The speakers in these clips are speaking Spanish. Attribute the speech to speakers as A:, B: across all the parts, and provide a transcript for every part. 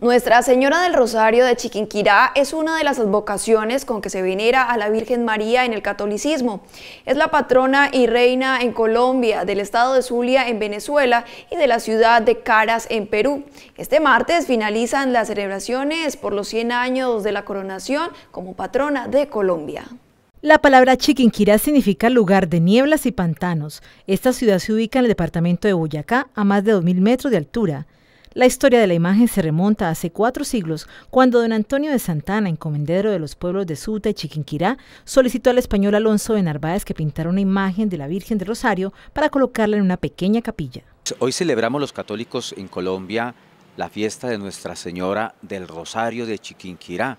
A: Nuestra Señora del Rosario de Chiquinquirá es una de las advocaciones con que se venera a la Virgen María en el catolicismo. Es la patrona y reina en Colombia, del estado de Zulia en Venezuela y de la ciudad de Caras en Perú. Este martes finalizan las celebraciones por los 100 años de la coronación como patrona de Colombia. La palabra Chiquinquirá significa lugar de nieblas y pantanos. Esta ciudad se ubica en el departamento de Boyacá, a más de 2.000 metros de altura. La historia de la imagen se remonta hace cuatro siglos, cuando don Antonio de Santana, encomendero de los pueblos de Suta y Chiquinquirá, solicitó al español Alonso de Narváez que pintara una imagen de la Virgen del Rosario para colocarla en una pequeña capilla.
B: Hoy celebramos los católicos en Colombia la fiesta de Nuestra Señora del Rosario de Chiquinquirá.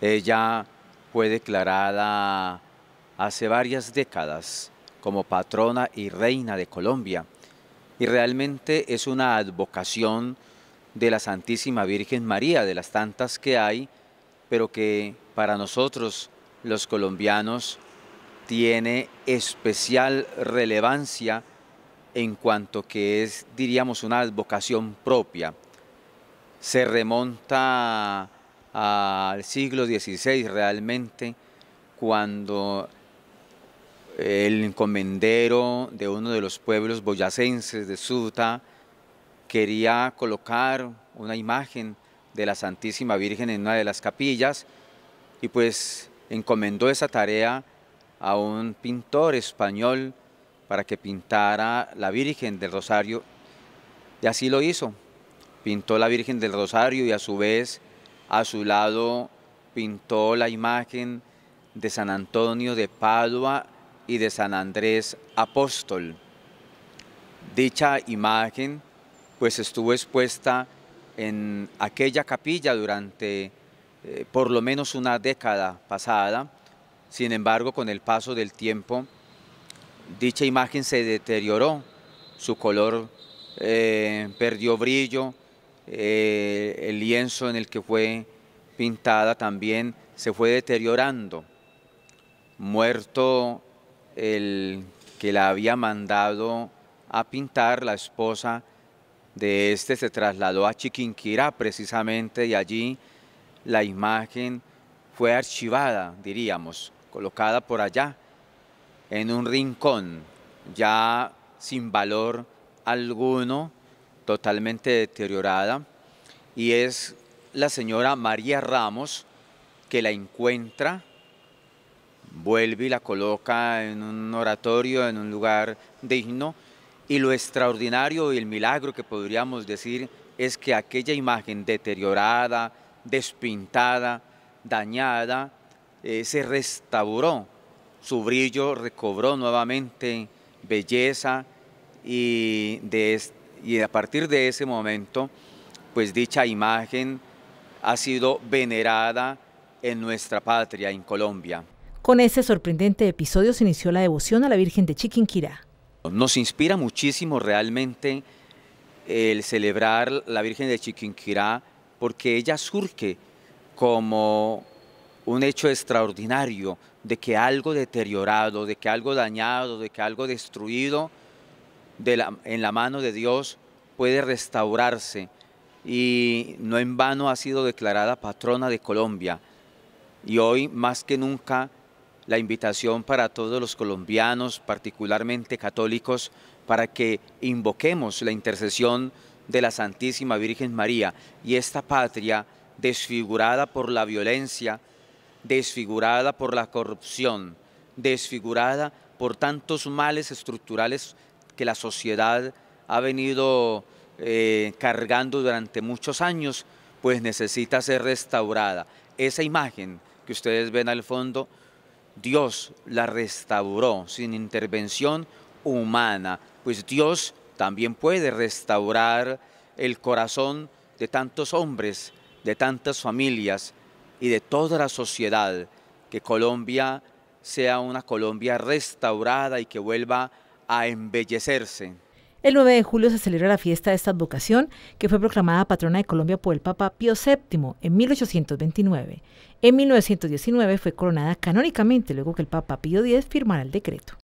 B: Ella fue declarada hace varias décadas como patrona y reina de Colombia y realmente es una advocación de la Santísima Virgen María, de las tantas que hay, pero que para nosotros los colombianos tiene especial relevancia en cuanto que es, diríamos, una advocación propia. Se remonta al siglo XVI realmente, cuando el encomendero de uno de los pueblos boyacenses de Suta quería colocar una imagen de la Santísima Virgen en una de las capillas y pues encomendó esa tarea a un pintor español para que pintara la Virgen del Rosario y así lo hizo. Pintó la Virgen del Rosario y a su vez a su lado pintó la imagen de San Antonio de Padua y de San Andrés Apóstol. Dicha imagen pues estuvo expuesta en aquella capilla durante eh, por lo menos una década pasada. Sin embargo, con el paso del tiempo, dicha imagen se deterioró, su color eh, perdió brillo, eh, el lienzo en el que fue pintada también se fue deteriorando. Muerto el que la había mandado a pintar, la esposa de este se trasladó a Chiquinquirá precisamente y allí la imagen fue archivada, diríamos, colocada por allá, en un rincón, ya sin valor alguno, totalmente deteriorada, y es la señora María Ramos que la encuentra vuelve y la coloca en un oratorio, en un lugar digno. Y lo extraordinario y el milagro que podríamos decir es que aquella imagen deteriorada, despintada, dañada, eh, se restauró. Su brillo recobró nuevamente belleza y, de, y a partir de ese momento, pues dicha imagen ha sido venerada en nuestra patria, en Colombia.
A: Con ese sorprendente episodio se inició la devoción a la Virgen de Chiquinquirá.
B: Nos inspira muchísimo realmente el celebrar la Virgen de Chiquinquirá porque ella surge como un hecho extraordinario de que algo deteriorado, de que algo dañado, de que algo destruido en la mano de Dios puede restaurarse. Y no en vano ha sido declarada patrona de Colombia. Y hoy más que nunca la invitación para todos los colombianos, particularmente católicos, para que invoquemos la intercesión de la Santísima Virgen María y esta patria desfigurada por la violencia, desfigurada por la corrupción, desfigurada por tantos males estructurales que la sociedad ha venido eh, cargando durante muchos años, pues necesita ser restaurada. Esa imagen que ustedes ven al fondo Dios la restauró sin intervención humana, pues Dios también puede restaurar el corazón de tantos hombres, de tantas familias y de toda la sociedad, que Colombia sea una Colombia restaurada y que vuelva a embellecerse.
A: El 9 de julio se celebra la fiesta de esta advocación, que fue proclamada patrona de Colombia por el Papa Pío VII en 1829. En 1919 fue coronada
B: canónicamente luego que el Papa Pío X firmara el decreto.